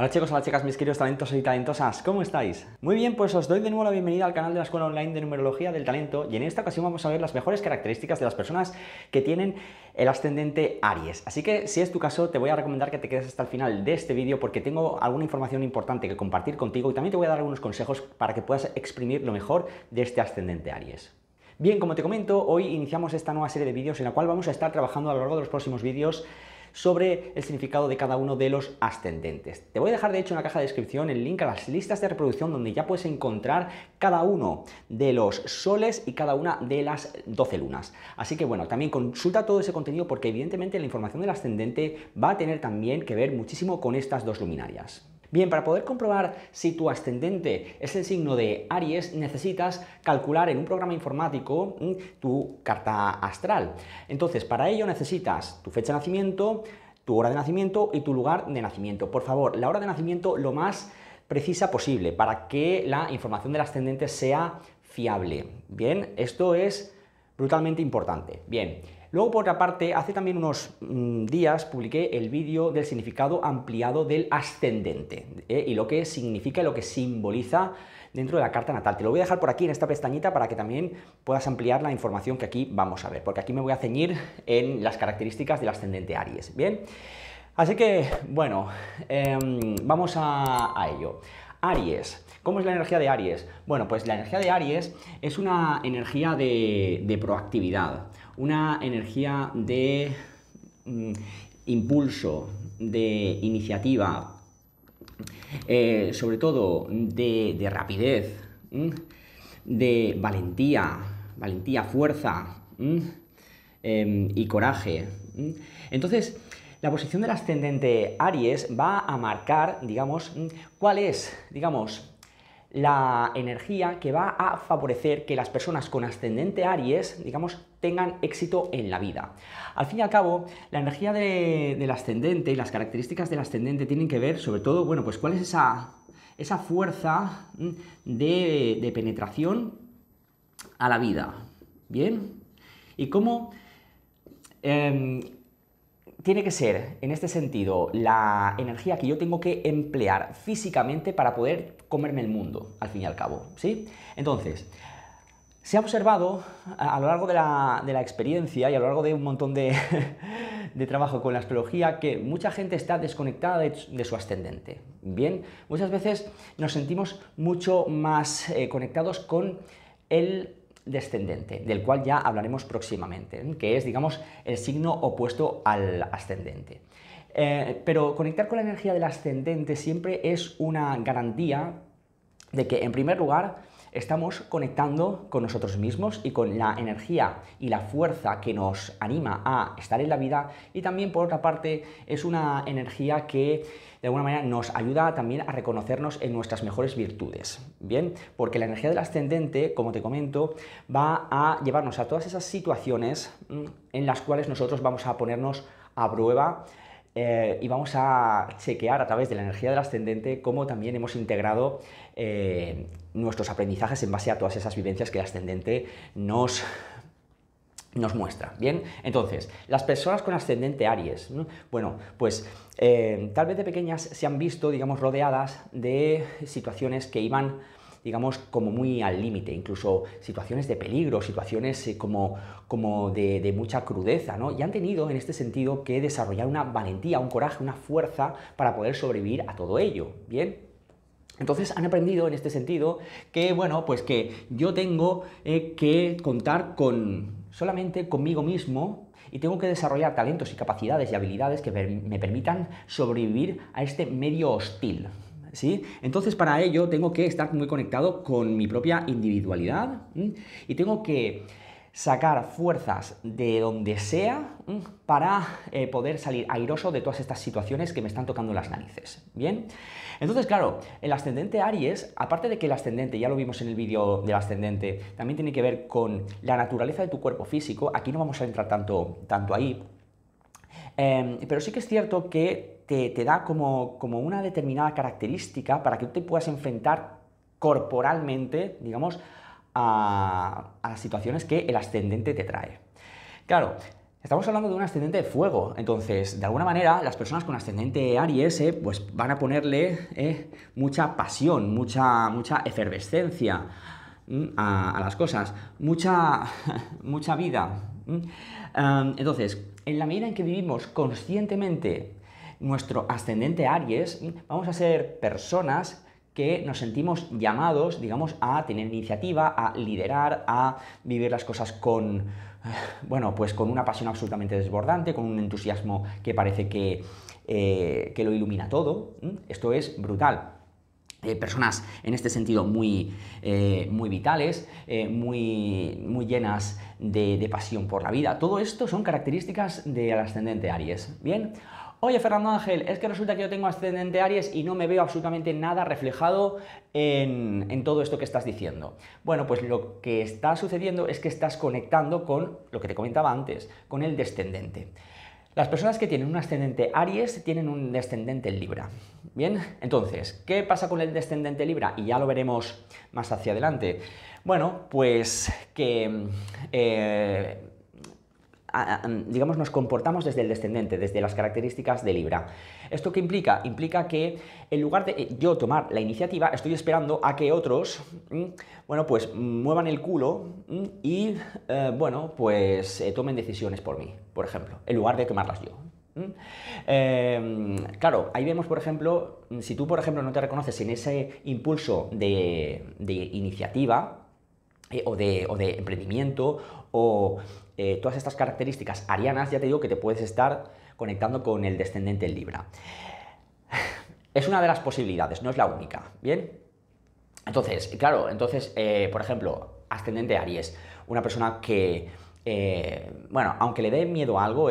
Hola chicos, hola chicas, mis queridos talentosos y talentosas, ¿cómo estáis? Muy bien, pues os doy de nuevo la bienvenida al canal de la Escuela Online de Numerología del Talento y en esta ocasión vamos a ver las mejores características de las personas que tienen el ascendente Aries. Así que si es tu caso, te voy a recomendar que te quedes hasta el final de este vídeo porque tengo alguna información importante que compartir contigo y también te voy a dar algunos consejos para que puedas exprimir lo mejor de este ascendente Aries. Bien, como te comento, hoy iniciamos esta nueva serie de vídeos en la cual vamos a estar trabajando a lo largo de los próximos vídeos sobre el significado de cada uno de los ascendentes. Te voy a dejar de hecho en la caja de descripción el link a las listas de reproducción donde ya puedes encontrar cada uno de los soles y cada una de las 12 lunas. Así que bueno, también consulta todo ese contenido porque evidentemente la información del ascendente va a tener también que ver muchísimo con estas dos luminarias. Bien, para poder comprobar si tu ascendente es el signo de Aries, necesitas calcular en un programa informático mm, tu carta astral. Entonces, para ello necesitas tu fecha de nacimiento, tu hora de nacimiento y tu lugar de nacimiento. Por favor, la hora de nacimiento lo más precisa posible para que la información del ascendente sea fiable. Bien, esto es brutalmente importante. Bien, Luego, por otra parte, hace también unos mm, días publiqué el vídeo del significado ampliado del ascendente eh, y lo que significa y lo que simboliza dentro de la carta natal. Te lo voy a dejar por aquí en esta pestañita para que también puedas ampliar la información que aquí vamos a ver, porque aquí me voy a ceñir en las características del ascendente Aries. Bien, así que bueno, em, vamos a, ello. Aries. ¿Cómo es la energía de Aries? Bueno, pues la energía de Aries es una energía de proactividad una energía de mm, impulso, de iniciativa, eh, sobre todo de, rapidez, mm, de valentía, valentía, fuerza mm, em, y coraje. Entonces, la posición del ascendente Aries va a marcar, digamos, cuál es, digamos, la energía que va a favorecer que las personas con ascendente Aries, digamos, tengan éxito en la vida. Al fin y al cabo, la energía del ascendente y las características del ascendente tienen que ver, sobre todo, bueno, pues cuál es esa, esa fuerza mm, de, penetración a la vida. ¿Bien? Y cómo em, tiene que ser, en este sentido, la energía que yo tengo que emplear físicamente para poder comerme el mundo, al fin y al cabo. ¿sí? Entonces, se ha observado eh, a lo largo de la, experiencia y a lo largo de un montón de, trabajo con la astrología que mucha gente está desconectada de, su ascendente. Bien, muchas veces nos sentimos mucho más eh, conectados con el descendente, del cual ya hablaremos próximamente, ¿eh? que es, digamos, el signo opuesto al ascendente. Eh, pero conectar con la energía del ascendente siempre es una garantía de que, en primer lugar, estamos conectando con nosotros mismos y con la energía y la fuerza que nos anima a estar en la vida y también por otra parte es una energía que de alguna manera nos ayuda también a reconocernos en nuestras mejores virtudes. Bien, porque la energía del ascendente, como te comento, va a llevarnos a todas esas situaciones mm, en las cuales nosotros vamos a ponernos a prueba eh, y vamos a chequear a través de la energía del ascendente cómo también hemos integrado eh, nuestros aprendizajes en base a todas esas vivencias que el ascendente nos, nos muestra. Bien, entonces, las personas con ascendente Aries, bueno, pues eh, tal vez de pequeñas se han visto, digamos, rodeadas de situaciones que iban digamos, como muy al límite, incluso situaciones de peligro, situaciones eh, como, como de, mucha crudeza, ¿no? Y han tenido en este sentido que desarrollar una valentía, un coraje, una fuerza para poder sobrevivir a todo ello, ¿bien? Entonces han aprendido en este sentido que, bueno, pues que yo tengo eh, que contar con solamente conmigo mismo y tengo que desarrollar talentos y capacidades y habilidades que me permitan sobrevivir a este medio hostil. Entonces para ello tengo que estar muy conectado con mi propia individualidad y tengo que sacar fuerzas de donde sea para eh, poder salir airoso de todas estas situaciones que me están tocando las narices. Bien, entonces claro, el ascendente Aries, aparte de que el ascendente, ya lo vimos en el vídeo del ascendente, también tiene que ver con la naturaleza de tu cuerpo físico, aquí no vamos a entrar tanto, tanto ahí, Em, pero sí que es cierto que te, da como, una determinada característica para que tú te puedas enfrentar corporalmente, digamos, a, las situaciones que el ascendente te trae. Claro, Estamos hablando de un ascendente de fuego, entonces, de alguna manera, las personas con ascendente Aries eh, pues van a ponerle eh, mucha pasión, mucha, mucha efervescencia, a, las cosas, mucha, mucha vida. Em, entonces, en la medida en que vivimos conscientemente nuestro ascendente Aries, vamos a ser personas que nos sentimos llamados, digamos, a tener iniciativa, a liderar, a vivir las cosas con, bueno, pues con una pasión absolutamente desbordante, con un entusiasmo que parece que, eh, que lo ilumina todo. Esto es brutal. Eh, personas en este sentido muy, eh, vitales, eh, muy, llenas de, pasión por la vida. Todo esto son características del ascendente Aries. Bien, oye Fernando Ángel, es que resulta que yo tengo ascendente Aries y no me veo absolutamente nada reflejado en, en todo esto que estás diciendo. Bueno, pues lo que está sucediendo es que estás conectando con lo que te comentaba antes, con el descendente. Las personas que tienen un ascendente Aries tienen un descendente Libra. Bien, entonces, ¿qué pasa con el descendente Libra? Y ya lo veremos más hacia adelante. Bueno, pues que eh, Mm, digamos, nos comportamos desde el descendente, desde las características de Libra. ¿Esto qué implica? Implica que en lugar de eh, yo tomar la iniciativa, estoy esperando a que otros, mm, bueno, pues muevan el culo mm, y, eh, bueno, pues eh, tomen decisiones por mí, por ejemplo, en lugar de tomarlas yo. Em, claro, ahí vemos, por ejemplo, si tú, por ejemplo, no te reconoces en ese impulso de iniciativa, eh, o, de, emprendimiento o eh, todas estas características arianas, ya te digo que te puedes estar conectando con el descendente en Libra. Es una de las posibilidades, no es la única, ¿bien? Entonces, claro, entonces, eh, por ejemplo, ascendente Aries, una persona que, bueno, aunque le dé miedo a algo,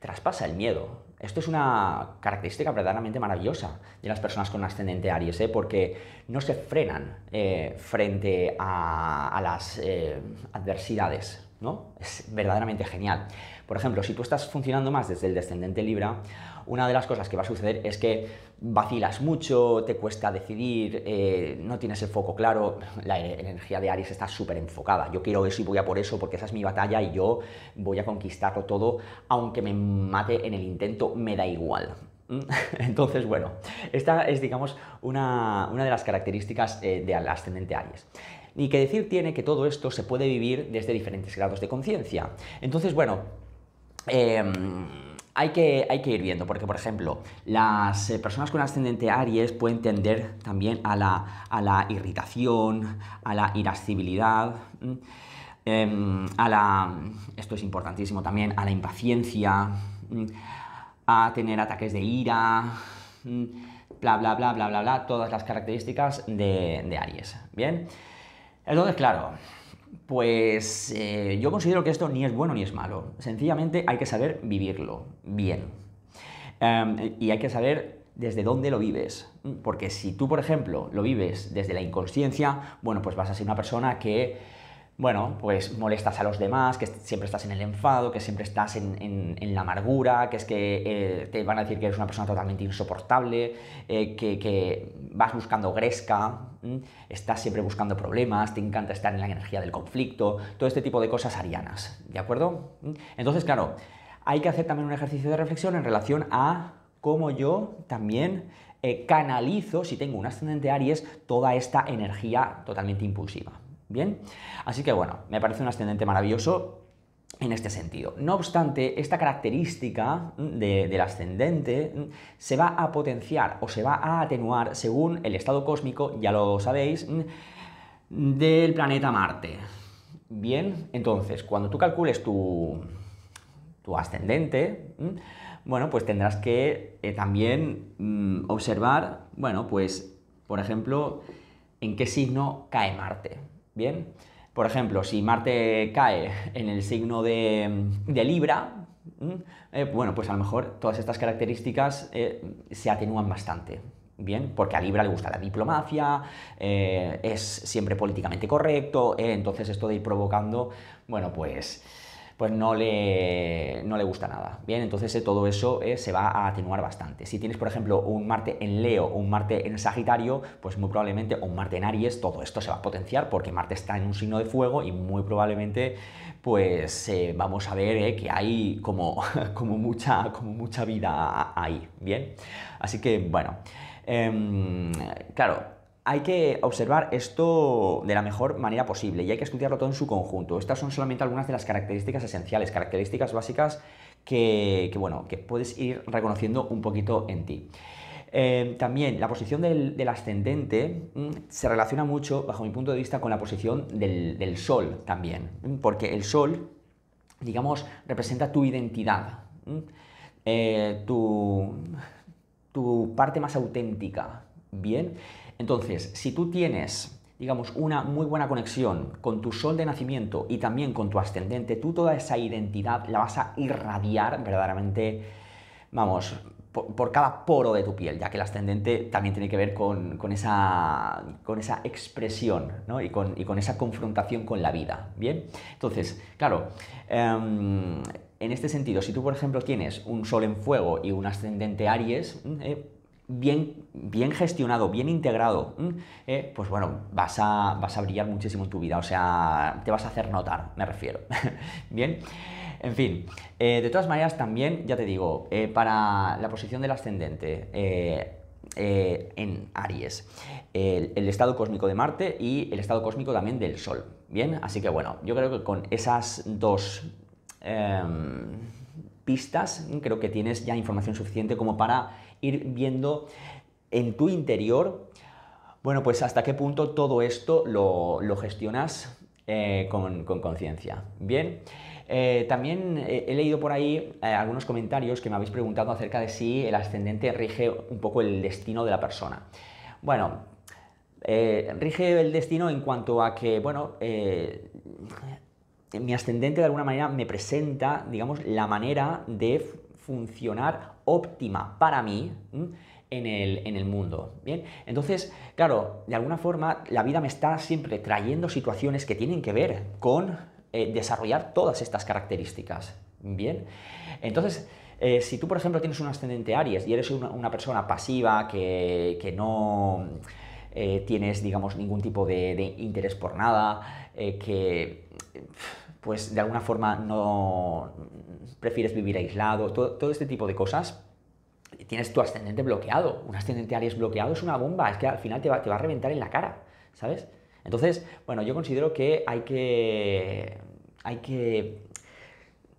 traspasa el miedo, esto es una característica verdaderamente maravillosa de las personas con ascendente Aries, ¿eh? porque no se frenan eh, frente a, las eh, adversidades. ¿no? Es verdaderamente genial. Por ejemplo, si tú estás funcionando más desde el descendente Libra, una de las cosas que va a suceder es que vacilas mucho, te cuesta decidir, eh, no tienes el foco claro, la e-, energía de Aries está súper enfocada. Yo quiero eso y voy a por eso porque esa es mi batalla y yo voy a conquistarlo todo, aunque me mate en el intento, me da igual. ¿Mm? Entonces, bueno, esta es, digamos, una, de las características eh, del ascendente Aries. Y que decir tiene que todo esto se puede vivir desde diferentes grados de conciencia. Entonces, bueno, Em, hay que, ir viendo, porque por ejemplo, las eh, personas con ascendente Aries pueden tender también a la, irritación, a la irascibilidad, em, a la, esto es importantísimo también, a la impaciencia, a tener ataques de ira, bla, bla, bla, bla, bla, bla, todas las características de, de Aries. Bien, entonces, claro, pues eh, yo considero que esto ni es bueno ni es malo. Sencillamente hay que saber vivirlo bien. Em, y hay que saber desde dónde lo vives. Porque si tú, por ejemplo, lo vives desde la inconsciencia, bueno, pues vas a ser una persona que bueno, pues molestas a los demás, que siempre estás en el enfado, que siempre estás en, la amargura, que es que eh, te van a decir que eres una persona totalmente insoportable, eh, que, vas buscando gresca, estás siempre buscando problemas, te encanta estar en la energía del conflicto, todo este tipo de cosas arianas, ¿de acuerdo? Entonces, claro, hay que hacer también un ejercicio de reflexión en relación a cómo yo también eh, canalizo, si tengo un ascendente Aries, toda esta energía totalmente impulsiva. Bien, así que bueno, me parece un ascendente maravilloso en este sentido. No obstante, esta característica mm, del ascendente mm, se va a potenciar o se va a atenuar según el estado cósmico, ya lo sabéis, mm, del planeta Marte. Bien, entonces, cuando tú calcules tu, ascendente, bueno, pues tendrás que eh, también observar, bueno, pues, por ejemplo, en qué signo cae Marte. ¿Bien? Por ejemplo, si Marte cae en el signo de, Libra, eh, bueno, pues a lo mejor todas estas características eh, se atenúan bastante. Bien, porque a Libra le gusta la diplomacia, eh, es siempre políticamente correcto, entonces esto de ir provocando, bueno, pues pues no le, gusta nada. Bien, entonces todo eso eh, se va a atenuar bastante. Si tienes, por ejemplo, un Marte en Leo un Marte en Sagitario, pues muy probablemente, un Marte en Aries, todo esto se va a potenciar porque Marte está en un signo de fuego y muy probablemente, pues eh, vamos a ver eh, que hay como, como, mucha, como mucha vida ahí. Bien, así que bueno, em, claro hay que observar esto de la mejor manera posible y hay que estudiarlo todo en su conjunto. Estas son solamente algunas de las características esenciales, características básicas que, bueno, que puedes ir reconociendo un poquito en ti. Eh, también la posición del, ascendente mm, se relaciona mucho, bajo mi punto de vista, con la posición del, sol también, mm, porque el sol, digamos, representa tu identidad, mm, eh, tu, tu parte más auténtica, ¿bien? Entonces, si tú tienes digamos, una muy buena conexión con tu sol de nacimiento y también con tu ascendente, tú toda esa identidad la vas a irradiar verdaderamente, vamos, por, cada poro de tu piel, ya que el ascendente también tiene que ver con, esa, con esa expresión ¿no? y, con, esa confrontación con la vida, ¿bien? Entonces, claro, em, en este sentido, si tú, por ejemplo, tienes un sol en fuego y un ascendente Aries, eh, bien, bien gestionado, bien integrado, eh, pues bueno, vas a, vas a brillar muchísimo en tu vida, o sea, te vas a hacer notar, me refiero. bien. En fin, eh, de todas maneras también, ya te digo, eh, para la posición del ascendente en Aries, el, estado cósmico de Marte y el estado cósmico también del Sol. Bien, así que bueno, yo creo que con esas dos em, pistas creo que tienes ya información suficiente como para ir viendo en tu interior, bueno, pues hasta qué punto todo esto lo, gestionas eh, con conciencia. Bien, eh, también he leído por ahí eh, algunos comentarios que me habéis preguntado acerca de si el ascendente rige un poco el destino de la persona. Bueno, rige el destino en cuanto a que, bueno, mi ascendente de alguna manera me presenta, digamos, la manera de funcionar óptima para mí en el, en el, mundo. Bien, entonces, claro, de alguna forma la vida me está siempre trayendo situaciones que tienen que ver con eh, desarrollar todas estas características. Bien, entonces, eh, si tú, por ejemplo, tienes un ascendente Aries y eres una, persona pasiva que, no eh, tienes, digamos, ningún tipo de, interés por nada, que pues de alguna forma no prefieres vivir aislado, todo, este tipo de cosas, tienes tu ascendente bloqueado. Un ascendente Aries bloqueado es una bomba, es que al final te va, a reventar en la cara, ¿sabes? Entonces, bueno, yo considero que hay que, hay que,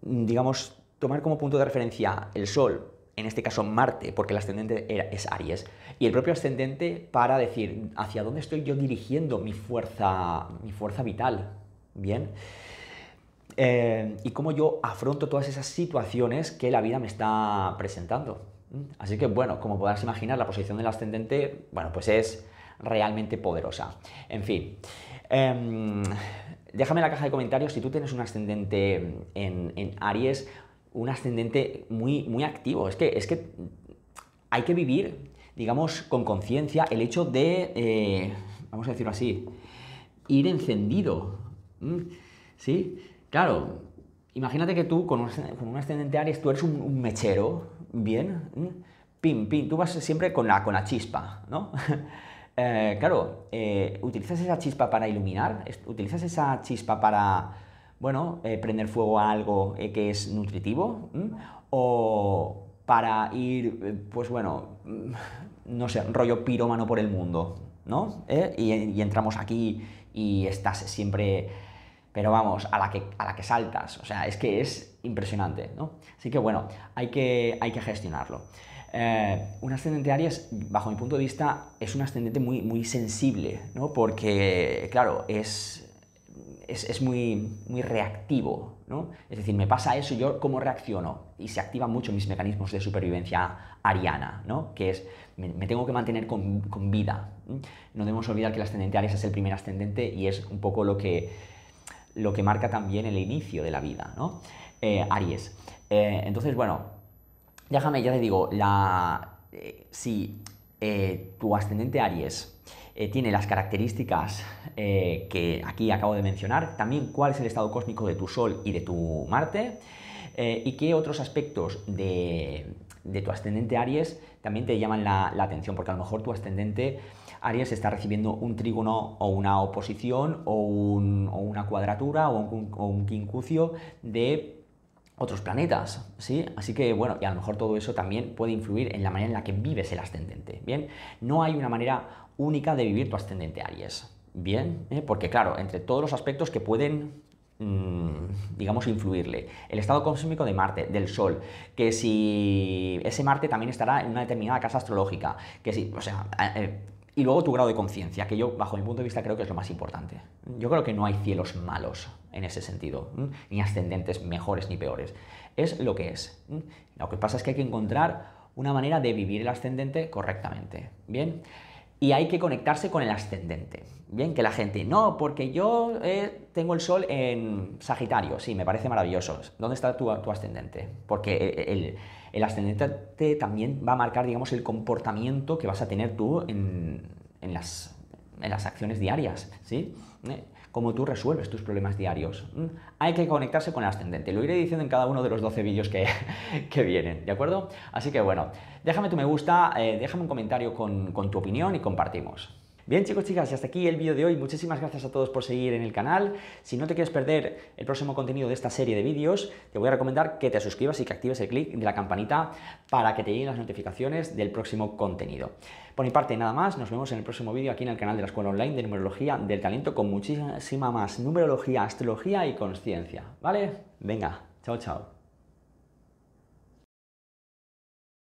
digamos, tomar como punto de referencia el Sol, en este caso Marte, porque el ascendente es Aries, y el propio ascendente para decir hacia dónde estoy yo dirigiendo mi fuerza, mi fuerza vital, Bien. Eh, y cómo yo afronto todas esas situaciones que la vida me está presentando. Así que bueno, como podrás imaginar, la posición del ascendente, bueno, pues es realmente poderosa. En fin, em, déjame en la caja de comentarios si tú tienes un ascendente en, Aries, un ascendente muy, muy activo. Es que, es que hay que vivir, digamos, con conciencia el hecho de, eh, vamos a decirlo así, ir encendido, Mm, ¿Sí? Claro, imagínate que tú con un, ascendente Aries, tú eres un, mechero, ¿bien? Mm, pim, pim, tú vas siempre con la, con la chispa, ¿no? Eh, claro, eh, utilizas esa chispa para iluminar, utilizas esa chispa para, bueno, eh, prender fuego a algo que es nutritivo, mm, o para ir, pues bueno, no sé, rollo pirómano por el mundo, ¿no? y entramos aquí y estás siempre pero vamos, a la que, a la que saltas. O sea, es que es impresionante, ¿no? Así que bueno, hay que, hay que gestionarlo. Eh, un ascendente Aries, bajo mi punto de vista, es un ascendente muy, muy sensible, Porque, claro, es, es, muy, muy reactivo, ¿no? Es decir, me pasa eso, yo cómo reacciono. Y se activan mucho mis mecanismos de supervivencia ariana, ¿no? Que es, me, tengo que mantener con, con vida. No debemos olvidar que el ascendente Aries es el primer ascendente y es un poco lo que lo que marca también el inicio de la vida, ¿no? Eh, Aries. Eh, entonces, bueno, déjame, ya te digo, la, eh, si tu ascendente Aries tiene las características que aquí acabo de mencionar, también cuál es el estado cósmico de tu Sol y de tu Marte, y qué otros aspectos de, tu ascendente Aries también te llaman la atención, porque a lo mejor tu ascendente Aries está recibiendo un trígono o una oposición o, una cuadratura o un, quincucio de otros planetas, ¿sí? Así que, bueno, y a lo mejor todo eso también puede influir en la manera en la que vives el ascendente, ¿bien? No hay una manera única de vivir tu ascendente Aries, ¿bien? ¿Eh? Porque, claro, entre todos los aspectos que pueden mm, digamos, influirle. El estado cósmico de Marte, del Sol, que si ese Marte también estará en una determinada casa astrológica, que si, o sea, eh, y luego tu grado de conciencia, que yo, bajo mi punto de vista, creo que es lo más importante. Yo creo que no hay cielos malos en ese sentido, ni ascendentes mejores ni peores. Es lo que es. Lo que pasa es que hay que encontrar una manera de vivir el ascendente correctamente. Bien y hay que conectarse con el ascendente. Bien, que la gente, no, porque yo eh, tengo el sol en Sagitario, sí, me parece maravilloso. ¿Dónde está tu, ascendente? Porque eh, eh, el, el, ascendente también va a marcar, digamos, el comportamiento que vas a tener tú en, en, las, en las acciones diarias, ¿sí? cómo tú resuelves tus problemas diarios. Mm, hay que conectarse con el ascendente. Lo iré diciendo en cada uno de los 12 vídeos que, vienen, ¿de acuerdo? Así que bueno, déjame tu me gusta, eh, déjame un comentario con tu opinión y compartimos. Bien chicos, chicas, y hasta aquí el vídeo de hoy. Muchísimas gracias a todos por seguir en el canal. Si no te quieres perder el próximo contenido de esta serie de vídeos, te voy a recomendar que te suscribas y que actives el clic de la campanita para que te lleguen las notificaciones del próximo contenido. Por mi parte, nada más. Nos vemos en el próximo vídeo aquí en el canal de la Escuela Online de Numerología del Talento con muchísima más numerología, astrología y consciencia, ¿Vale? Venga, chao, chao.